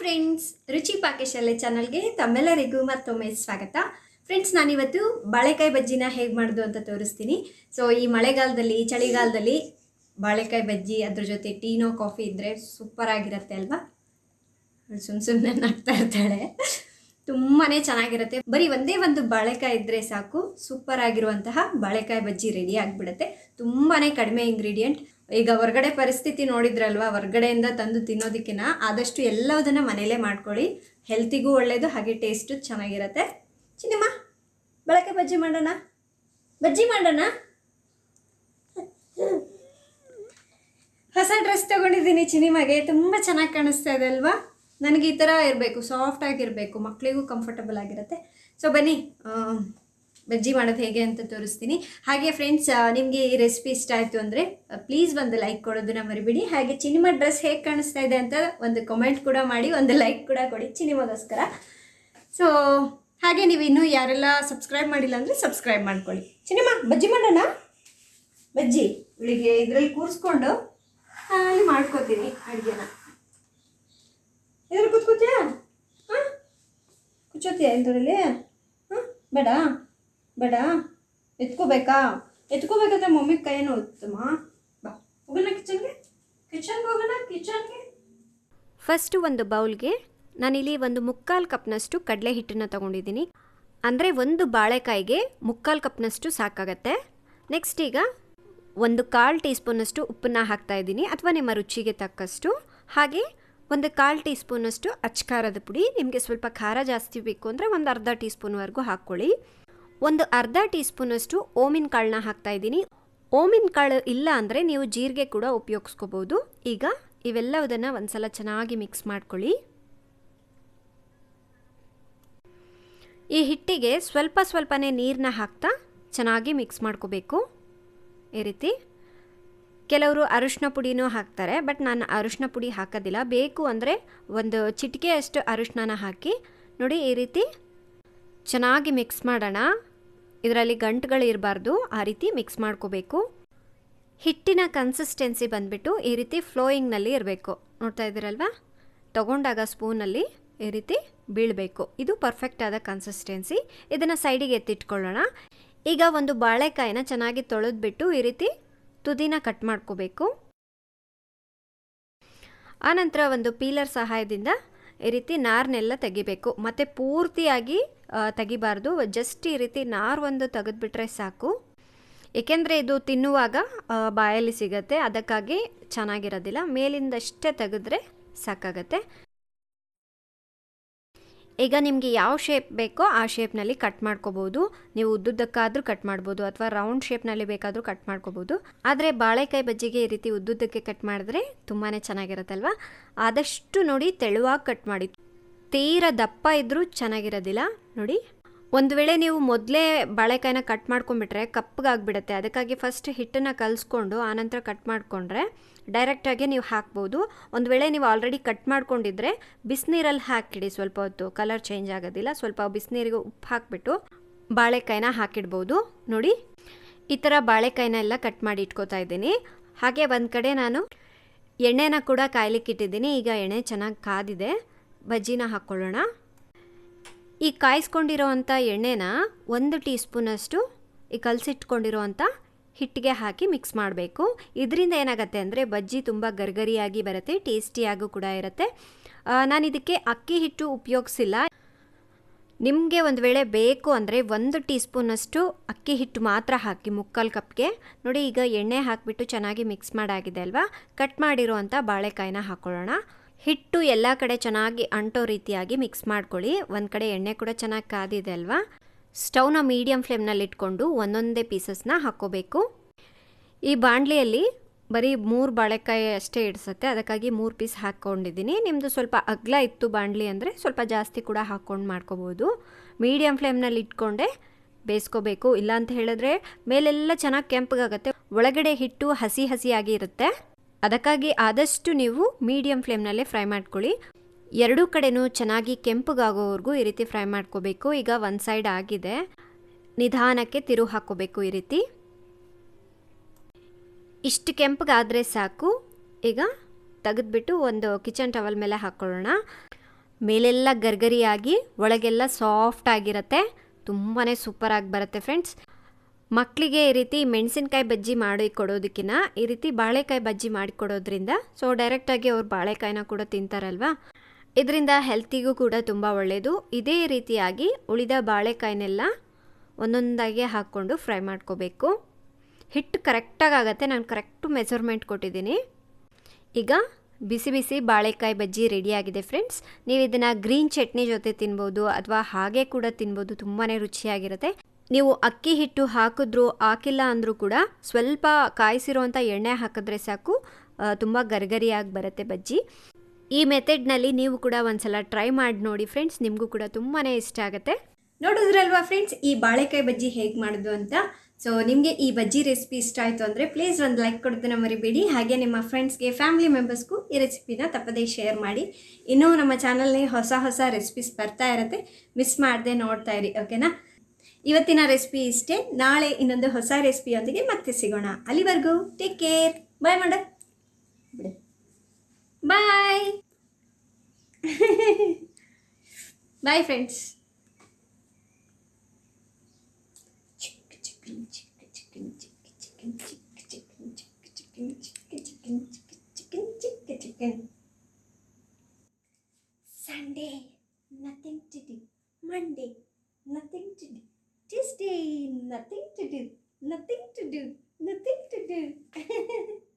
Friends ರುಚಿ ಅಲ್ಲೆ ಚಾನಲ್ಗೆ ತಮ್ಮೆಲ್ಲರಿಗೂ ಮತ್ತೊಮ್ಮೆ ಸ್ವಾಗತ ಫ್ರೆಂಡ್ಸ್ ನಾನಿವತ್ತು ಬಾಳೆಕಾಯಿ ಬಜ್ಜಿನ ಹೇಗೆ ಮಾಡೋದು ಅಂತ ತೋರಿಸ್ತೀನಿ ಸೊ ಈ ಮಳೆಗಾಲದಲ್ಲಿ ಚಳಿಗಾಲದಲ್ಲಿ ಬಾಳೆಕಾಯಿ ಬಜ್ಜಿ ಅದ್ರ ಜೊತೆ ಟೀನೋ ಕಾಫಿ ಇದ್ದರೆ ಆಗಿರುತ್ತೆ ಅಲ್ವಾ ಸುಮ್ಮ ಸುಮ್ಮನೆ ನಗ್ತಾ ಇರ್ತಾಳೆ ತುಂಬಾ ಚೆನ್ನಾಗಿರುತ್ತೆ ಬರೀ ಒಂದೇ ಒಂದು ಬಾಳೆಕಾಯಿ ಇದ್ದರೆ ಸಾಕು ಸೂಪರ್ ಆಗಿರುವಂತಹ ಬಾಳೆಕಾಯಿ ಬಜ್ಜಿ ರೆಡಿ ಆಗಿಬಿಡುತ್ತೆ ತುಂಬಾ ಕಡಿಮೆ ಇಂಗ್ರೀಡಿಯೆಂಟ್ ಈಗ ಹೊರ್ಗಡೆ ಪರಿಸ್ಥಿತಿ ನೋಡಿದ್ರಲ್ವಾ ಹೊರ್ಗಡೆಯಿಂದ ತಂದು ತಿನ್ನೋದಕ್ಕಿಂತ ಆದಷ್ಟು ಎಲ್ಲದನ್ನು ಮನೇಲೇ ಮಾಡ್ಕೊಳ್ಳಿ ಹೆಲ್ತಿಗೂ ಒಳ್ಳೆಯದು ಹಾಗೆ ಟೇಸ್ಟು ಚೆನ್ನಾಗಿರುತ್ತೆ ಚಿನ್ನಮ್ಮ ಬೆಳಗ್ಗೆ ಬಜ್ಜಿ ಮಾಡೋಣ ಬಜ್ಜಿ ಮಾಡೋಣ ಹೊಸ ಡ್ರೆಸ್ ತಗೊಂಡಿದ್ದೀನಿ ಚಿನಿಮಾಗೆ ತುಂಬ ಚೆನ್ನಾಗಿ ಕಾಣಿಸ್ತಾ ಇದೆ ಅಲ್ವಾ ನನಗೆ ಈ ಥರ ಇರಬೇಕು ಸಾಫ್ಟ್ ಆಗಿರಬೇಕು ಮಕ್ಕಳಿಗೂ ಕಂಫರ್ಟಬಲ್ ಆಗಿರುತ್ತೆ ಸೊ ಬನ್ನಿ ಬಜ್ಜಿ ಮಾಡೋದು ಹೇಗೆ ಅಂತ ತೋರಿಸ್ತೀನಿ ಹಾಗೆ ಫ್ರೆಂಡ್ಸ್ ನಿಮಗೆ ಈ ರೆಸಿಪಿ ಇಷ್ಟ ಆಯಿತು ಅಂದರೆ ಪ್ಲೀಸ್ ಒಂದು ಲೈಕ್ ಕೊಡೋದನ್ನ ಮರಿಬೇಡಿ ಹಾಗೆ ಚಿನಿಮ ಡ್ರೆಸ್ ಹೇಗೆ ಕಾಣಿಸ್ತಾ ಇದೆ ಅಂತ ಒಂದು ಕಮೆಂಟ್ ಕೂಡ ಮಾಡಿ ಒಂದು ಲೈಕ್ ಕೂಡ ಕೊಡಿ ಚಿನಿಮಗೋಸ್ಕರ ಸೊ ಹಾಗೆ ನೀವು ಇನ್ನೂ ಯಾರೆಲ್ಲ ಸಬ್ಸ್ಕ್ರೈಬ್ ಮಾಡಿಲ್ಲ ಅಂದರೆ ಸಬ್ಸ್ಕ್ರೈಬ್ ಮಾಡ್ಕೊಳ್ಳಿ ಚಿನಿಮಾ ಬಜ್ಜಿ ಮಾಡೋಣ ಬಜ್ಜಿ ಇವಳಿಗೆ ಇದರಲ್ಲಿ ಕೂರಿಸ್ಕೊಂಡು ಅಲ್ಲಿ ಮಾಡ್ಕೋತೀನಿ ಅಡುಗೆನ ಇದ್ರಲ್ಲಿ ಕೂತ್ಕೋತೀಯಾ ಹಾಂ ಕೂತ್ಕೋತೀಯ ಇದರಲ್ಲಿ ಹಾಂ ಬೇಡ ಬೇಡ ಎತ್ಕೋಬೇಕಾ ಎತ್ಕೋಬೇಕಾದ್ರೆ ಮಮ್ಮಿ ಕೈ ಉತ್ತಮ ಬಾ ಹೋಗೋಣ ಕಿಚನ್ಗೆ ಕಿಚನ್ಗೆ ಹೋಗೋಣ ಕಿಚನ್ಗೆ ಫಸ್ಟು ಒಂದು ಬೌಲ್ಗೆ ನಾನಿಲ್ಲಿ ಒಂದು ಮುಕ್ಕಾಲು ಕಪ್ನಷ್ಟು ಕಡಲೆ ಹಿಟ್ಟನ್ನು ತೊಗೊಂಡಿದ್ದೀನಿ ಅಂದರೆ ಒಂದು ಬಾಳೆಕಾಯಿಗೆ ಮುಕ್ಕಾಲು ಕಪ್ನಷ್ಟು ಸಾಕಾಗತ್ತೆ ನೆಕ್ಸ್ಟ್ ಈಗ ಒಂದು ಕಾಲು ಟೀ ಸ್ಪೂನಷ್ಟು ಉಪ್ಪನ್ನು ಇದ್ದೀನಿ ಅಥವಾ ನಿಮ್ಮ ರುಚಿಗೆ ತಕ್ಕಷ್ಟು ಹಾಗೆ ಒಂದು ಕಾಲು ಟೀ ಸ್ಪೂನಷ್ಟು ಅಚ್ಕಾರದ ಪುಡಿ ನಿಮಗೆ ಸ್ವಲ್ಪ ಖಾರ ಜಾಸ್ತಿ ಬೇಕು ಅಂದರೆ ಒಂದು ಅರ್ಧ ಟೀ ಸ್ಪೂನ್ವರೆಗೂ ಹಾಕ್ಕೊಳ್ಳಿ ಒಂದು ಅರ್ಧ ಟೀ ಸ್ಪೂನಷ್ಟು ಓಮಿನ ಕಾಳನ್ನ ಹಾಕ್ತಾ ಇದ್ದೀನಿ ಓಮಿನ ಕಾಳು ಇಲ್ಲ ಅಂದರೆ ನೀವು ಜೀರಿಗೆ ಕೂಡ ಉಪಯೋಗಿಸ್ಕೋಬೋದು ಈಗ ಇವೆಲ್ಲವುದನ್ನು ಒಂದ್ಸಲ ಚೆನ್ನಾಗಿ ಮಿಕ್ಸ್ ಮಾಡ್ಕೊಳ್ಳಿ ಈ ಹಿಟ್ಟಿಗೆ ಸ್ವಲ್ಪ ಸ್ವಲ್ಪನೇ ನೀರನ್ನ ಹಾಕ್ತಾ ಚೆನ್ನಾಗಿ ಮಿಕ್ಸ್ ಮಾಡ್ಕೋಬೇಕು ಈ ರೀತಿ ಕೆಲವರು ಅರಿಶಿನ ಪುಡಿನೂ ಹಾಕ್ತಾರೆ ಬಟ್ ನಾನು ಅರಿಶಿನ ಪುಡಿ ಹಾಕೋದಿಲ್ಲ ಬೇಕು ಅಂದರೆ ಒಂದು ಚಿಟಿಕೆಯಷ್ಟು ಅರಿಶಿನ ಹಾಕಿ ನೋಡಿ ಈ ರೀತಿ ಚೆನ್ನಾಗಿ ಮಿಕ್ಸ್ ಮಾಡೋಣ ಇದರಲ್ಲಿ ಗಂಟುಗಳು ಇರಬಾರ್ದು ಆ ರೀತಿ ಮಿಕ್ಸ್ ಮಾಡ್ಕೋಬೇಕು ಹಿಟ್ಟಿನ ಕನ್ಸಿಸ್ಟೆನ್ಸಿ ಬಂದುಬಿಟ್ಟು ಈ ರೀತಿ ಫ್ಲೋಯಿಂಗ್ನಲ್ಲಿ ಇರಬೇಕು ನೋಡ್ತಾ ಇದ್ದೀರಲ್ವಾ ತಗೊಂಡಾಗ ಸ್ಪೂನಲ್ಲಿ ಈ ರೀತಿ ಬೀಳಬೇಕು ಇದು ಪರ್ಫೆಕ್ಟ್ ಆದ ಕನ್ಸಿಸ್ಟೆನ್ಸಿ ಇದನ್ನು ಸೈಡಿಗೆ ಎತ್ತಿಟ್ಕೊಳ್ಳೋಣ ಈಗ ಒಂದು ಬಾಳೆಕಾಯಿನ ಚೆನ್ನಾಗಿ ತೊಳೆದ್ಬಿಟ್ಟು ಈ ರೀತಿ ತುದಿನ ಕಟ್ ಮಾಡ್ಕೋಬೇಕು ಆನಂತರ ಒಂದು ಪೀಲರ್ ಸಹಾಯದಿಂದ ಈ ರೀತಿ ನಾರನ್ನೆಲ್ಲ ತೆಗಿಬೇಕು ಮತ್ತು ಪೂರ್ತಿಯಾಗಿ ತೆಗಿಬಾರ್ದು ಜಸ್ಟ್ ಈ ರೀತಿ ನಾರು ಒಂದು ತೆಗೆದುಬಿಟ್ರೆ ಸಾಕು ಏಕೆಂದರೆ ಇದು ತಿನ್ನುವಾಗ ಬಾಯಲ್ಲಿ ಸಿಗತ್ತೆ ಅದಕ್ಕಾಗಿ ಚೆನ್ನಾಗಿರೋದಿಲ್ಲ ಮೇಲಿಂದಷ್ಟೇ ತೆಗೆದ್ರೆ ಸಾಕಾಗತ್ತೆ ಈಗ ನಿಮಗೆ ಯಾವ ಶೇಪ್ ಬೇಕೋ ಆ ಶೇಪ್ನಲ್ಲಿ ಕಟ್ ಮಾಡ್ಕೋಬೋದು ನೀವು ಉದ್ದುದ್ದಕ್ಕಾದರೂ ಕಟ್ ಮಾಡ್ಬೋದು ಅಥವಾ ರೌಂಡ್ ಶೇಪ್ನಲ್ಲಿ ಬೇಕಾದರೂ ಕಟ್ ಮಾಡ್ಕೋಬೋದು ಆದರೆ ಬಾಳೆಕಾಯಿ ಬಜ್ಜಿಗೆ ಈ ರೀತಿ ಉದ್ದುದ್ದಕ್ಕೆ ಕಟ್ ಮಾಡಿದ್ರೆ ತುಂಬಾ ಚೆನ್ನಾಗಿರುತ್ತಲ್ವ ಆದಷ್ಟು ನೋಡಿ ತೆಳುವಾಗಿ ಕಟ್ ಮಾಡಿ ತೀರ ದಪ್ಪ ಇದ್ದರೂ ಚೆನ್ನಾಗಿರೋದಿಲ್ಲ ನೋಡಿ ಒಂದು ವೇಳೆ ನೀವು ಮೊದಲೇ ಬಾಳೆಕಾಯಿನ ಕಟ್ ಮಾಡ್ಕೊಂಡ್ಬಿಟ್ರೆ ಕಪ್ಪಗಾಗ್ಬಿಡುತ್ತೆ ಅದಕ್ಕಾಗಿ ಫಸ್ಟ್ ಹಿಟ್ಟನ್ನು ಕಲಿಸ್ಕೊಂಡು ಆನಂತರ ಕಟ್ ಮಾಡಿಕೊಂಡ್ರೆ ಡೈರೆಕ್ಟಾಗಿ ನೀವು ಹಾಕ್ಬೋದು ಒಂದು ವೇಳೆ ನೀವು ಆಲ್ರೆಡಿ ಕಟ್ ಮಾಡ್ಕೊಂಡಿದ್ರೆ ಬಿಸಿನೀರಲ್ಲಿ ಹಾಕಿಡಿ ಸ್ವಲ್ಪ ಹೊತ್ತು ಕಲರ್ ಚೇಂಜ್ ಆಗೋದಿಲ್ಲ ಸ್ವಲ್ಪ ಬಿಸಿನೀರಿಗೆ ಉಪ್ಪು ಹಾಕಿಬಿಟ್ಟು ಬಾಳೆಕಾಯಿನ ಹಾಕಿಡ್ಬೋದು ನೋಡಿ ಈ ಥರ ಬಾಳೆಕಾಯಿನ ಎಲ್ಲ ಕಟ್ ಮಾಡಿ ಇಟ್ಕೋತಾ ಇದ್ದೀನಿ ಹಾಗೆ ಒಂದು ಕಡೆ ನಾನು ಎಣ್ಣೆನ ಕೂಡ ಇಟ್ಟಿದ್ದೀನಿ ಈಗ ಎಣ್ಣೆ ಚೆನ್ನಾಗಿ ಕಾದಿದೆ ಬಜ್ಜಿನ ಹಾಕ್ಕೊಳ್ಳೋಣ ಈ ಕಾಯಿಸ್ಕೊಂಡಿರೋ ಅಂಥ ಎಣ್ಣೆನ ಒಂದು ಟೀ ಸ್ಪೂನಷ್ಟು ಈ ಕಲಸಿಟ್ಕೊಂಡಿರೋವಂಥ ಹಿಟ್ಟಿಗೆ ಹಾಕಿ ಮಿಕ್ಸ್ ಮಾಡಬೇಕು ಇದರಿಂದ ಏನಾಗುತ್ತೆ ಅಂದರೆ ಬಜ್ಜಿ ತುಂಬ ಗರ್ಗರಿಯಾಗಿ ಬರುತ್ತೆ ಟೇಸ್ಟಿಯಾಗೂ ಕೂಡ ಇರುತ್ತೆ ನಾನು ಇದಕ್ಕೆ ಅಕ್ಕಿ ಹಿಟ್ಟು ಉಪಯೋಗಿಸಿಲ್ಲ ನಿಮಗೆ ಒಂದು ವೇಳೆ ಬೇಕು ಅಂದರೆ ಒಂದು ಟೀ ಸ್ಪೂನಷ್ಟು ಅಕ್ಕಿ ಹಿಟ್ಟು ಮಾತ್ರ ಹಾಕಿ ಮುಕ್ಕಾಲು ಕಪ್ಗೆ ನೋಡಿ ಈಗ ಎಣ್ಣೆ ಹಾಕಿಬಿಟ್ಟು ಚೆನ್ನಾಗಿ ಮಿಕ್ಸ್ ಮಾಡಾಗಿದೆ ಅಲ್ವಾ ಕಟ್ ಮಾಡಿರೋ ಬಾಳೆಕಾಯಿನ ಹಾಕ್ಕೊಳ್ಳೋಣ ಹಿಟ್ಟು ಎಲ್ಲ ಕಡೆ ಚೆನ್ನಾಗಿ ಅಂಟೋ ರೀತಿಯಾಗಿ ಮಿಕ್ಸ್ ಮಾಡ್ಕೊಳ್ಳಿ ಒಂದು ಕಡೆ ಎಣ್ಣೆ ಕೂಡ ಚೆನ್ನಾಗಿ ಕಾದಿದೆ ಅಲ್ವಾ ಸ್ಟವ್ನ ಮೀಡಿಯಂ ಫ್ಲೇಮ್ನಲ್ಲಿ ಇಟ್ಕೊಂಡು ಒಂದೊಂದೇ ಪೀಸಸ್ನ ಹಾಕ್ಕೋಬೇಕು ಈ ಬಾಣಲಿಯಲ್ಲಿ ಬರೀ ಮೂರು ಬಾಳೆಕಾಯಿ ಅಷ್ಟೇ ಇಡಿಸುತ್ತೆ ಅದಕ್ಕಾಗಿ ಮೂರು ಪೀಸ್ ಹಾಕ್ಕೊಂಡಿದ್ದೀನಿ ನಿಮ್ಮದು ಸ್ವಲ್ಪ ಅಗ್ಲ ಇತ್ತು ಬಾಣಲಿ ಅಂದರೆ ಸ್ವಲ್ಪ ಜಾಸ್ತಿ ಕೂಡ ಹಾಕ್ಕೊಂಡು ಮಾಡ್ಕೋಬೋದು ಮೀಡಿಯಮ್ ಫ್ಲೇಮ್ನಲ್ಲಿ ಇಟ್ಕೊಂಡೆ ಬೇಯಿಸ್ಕೋಬೇಕು ಇಲ್ಲ ಅಂತ ಹೇಳಿದ್ರೆ ಮೇಲೆಲ್ಲ ಚೆನ್ನಾಗಿ ಕೆಂಪಗಾಗತ್ತೆ ಒಳಗಡೆ ಹಿಟ್ಟು ಹಸಿ ಹಸಿಯಾಗಿ ಇರುತ್ತೆ ಅದಕ್ಕಾಗಿ ಆದಷ್ಟು ನೀವು ಮೀಡಿಯಂ ಫ್ಲೇಮ್ನಲ್ಲೇ ಫ್ರೈ ಮಾಡ್ಕೊಳ್ಳಿ ಎರಡೂ ಕಡೆನೂ ಚೆನ್ನಾಗಿ ಕೆಂಪಗಾಗೋವರೆಗೂ ಈ ರೀತಿ ಫ್ರೈ ಮಾಡ್ಕೋಬೇಕು ಈಗ ಒಂದು ಸೈಡ್ ಆಗಿದೆ ನಿಧಾನಕ್ಕೆ ತಿರು ಹಾಕೋಬೇಕು ಈ ರೀತಿ ಇಷ್ಟು ಕೆಂಪಗಾದರೆ ಸಾಕು ಈಗ ತೆಗೆದ್ಬಿಟ್ಟು ಒಂದು ಕಿಚನ್ ಟವಲ್ ಮೇಲೆ ಹಾಕ್ಕೊಳ್ಳೋಣ ಮೇಲೆಲ್ಲ ಗರ್ಗರಿಯಾಗಿ ಒಳಗೆಲ್ಲ ಸಾಫ್ಟ್ ಆಗಿರುತ್ತೆ ತುಂಬಾ ಸೂಪರಾಗಿ ಬರುತ್ತೆ ಫ್ರೆಂಡ್ಸ್ ಮಕ್ಕಳಿಗೆ ಈ ರೀತಿ ಮೆಣಸಿನ್ಕಾಯಿ ಬಜ್ಜಿ ಮಾಡಿ ಕೊಡೋದಕ್ಕಿಂತ ಈ ರೀತಿ ಬಾಳೆಕಾಯಿ ಬಜ್ಜಿ ಮಾಡಿಕೊಡೋದ್ರಿಂದ ಸೊ ಡೈರೆಕ್ಟಾಗಿ ಅವ್ರು ಬಾಳೆಕಾಯಿನ ಕೂಡ ತಿಂತಾರಲ್ವಾ ಇದರಿಂದ ಹೆಲ್ತಿಗೂ ಕೂಡ ತುಂಬ ಒಳ್ಳೆಯದು ಇದೇ ರೀತಿಯಾಗಿ ಉಳಿದ ಬಾಳೆಕಾಯಿನೆಲ್ಲ ಒಂದೊಂದಾಗಿ ಹಾಕ್ಕೊಂಡು ಫ್ರೈ ಮಾಡ್ಕೋಬೇಕು ಹಿಟ್ಟು ಕರೆಕ್ಟಾಗಿ ಆಗುತ್ತೆ ನಾನು ಕರೆಕ್ಟು ಮೆಸರ್ಮೆಂಟ್ ಕೊಟ್ಟಿದ್ದೀನಿ ಈಗ ಬಿಸಿ ಬಿಸಿ ಬಾಳೆಕಾಯಿ ಬಜ್ಜಿ ರೆಡಿಯಾಗಿದೆ ಫ್ರೆಂಡ್ಸ್ ನೀವು ಇದನ್ನು ಗ್ರೀನ್ ಚಟ್ನಿ ಜೊತೆ ತಿನ್ಬೋದು ಅಥವಾ ಹಾಗೆ ಕೂಡ ತಿನ್ಬೋದು ತುಂಬಾ ರುಚಿಯಾಗಿರುತ್ತೆ ನೀವು ಅಕ್ಕಿ ಹಿಟ್ಟು ಹಾಕಿದ್ರು ಹಾಕಿಲ್ಲ ಅಂದರೂ ಕೂಡ ಸ್ವಲ್ಪ ಕಾಯಿಸಿರುವಂಥ ಎಣ್ಣೆ ಹಾಕಿದ್ರೆ ಸಾಕು ತುಂಬ ಗರ್ಗರಿಯಾಗಿ ಬರುತ್ತೆ ಬಜ್ಜಿ ಈ ಮೆಥಡ್ನಲ್ಲಿ ನೀವು ಕೂಡ ಒಂದ್ಸಲ ಟ್ರೈ ಮಾಡಿ ನೋಡಿ ಫ್ರೆಂಡ್ಸ್ ನಿಮಗೂ ಕೂಡ ತುಂಬಾ ಇಷ್ಟ ಆಗುತ್ತೆ ನೋಡಿದ್ರಲ್ವಾ ಫ್ರೆಂಡ್ಸ್ ಈ ಬಾಳೆಕಾಯಿ ಬಜ್ಜಿ ಹೇಗೆ ಮಾಡೋದು ಅಂತ ಸೊ ನಿಮಗೆ ಈ ಬಜ್ಜಿ ರೆಸಿಪಿ ಇಷ್ಟ ಆಯಿತು ಅಂದರೆ ಪ್ಲೀಸ್ ಒಂದು ಲೈಕ್ ಕೊಡೋದನ್ನ ಮರಿಬೇಡಿ ಹಾಗೆ ನಿಮ್ಮ ಫ್ರೆಂಡ್ಸ್ಗೆ ಫ್ಯಾಮಿಲಿ ಮೆಂಬರ್ಸ್ಗೂ ಈ ರೆಸಿಪಿನ ತಪ್ಪದೇ ಶೇರ್ ಮಾಡಿ ಇನ್ನೂ ನಮ್ಮ ಚಾನಲ್ನಲ್ಲಿ ಹೊಸ ಹೊಸ ರೆಸಿಪೀಸ್ ಬರ್ತಾ ಇರುತ್ತೆ ಮಿಸ್ ಮಾಡದೆ ನೋಡ್ತಾ ಇರಿ ಓಕೆನಾ ಇವತ್ತಿನ ರೆಸಿಪಿ ಇಷ್ಟೇ ನಾಳೆ ಇನ್ನೊಂದು ಹೊಸ ರೆಸಿಪಿಯೊಂದಿಗೆ ಮತ್ತೆ ಸಿಗೋಣ ಅಲ್ಲಿವರೆಗೂ ಟೇಕ್ ಕೇರ್ ಬಾಯ್ ಮಾಡ ಬಾಯ್ ಬಾಯ್ ಫ್ರೆಂಡ್ಸ್ ಚಿಕ್ಕ ಚಿಕನ್ ಚಿಕ್ಕ ಚಿಕನ್ ಚಿಕ್ಕ ಚಿಕನ್ ಚಿಕ್ಕ ಚಿಕನ್ ಚಿಕ್ಕ ಚಿಕನ್ ಚಿಕ್ಕ ಚಿಕನ್ ಚಿಕ್ಕ ಚಿಕನ್ ಚಿಕ್ಕ chicken Sunday nothing to do Monday nothing to do. Tuesday, nothing to do, nothing to do, nothing to do.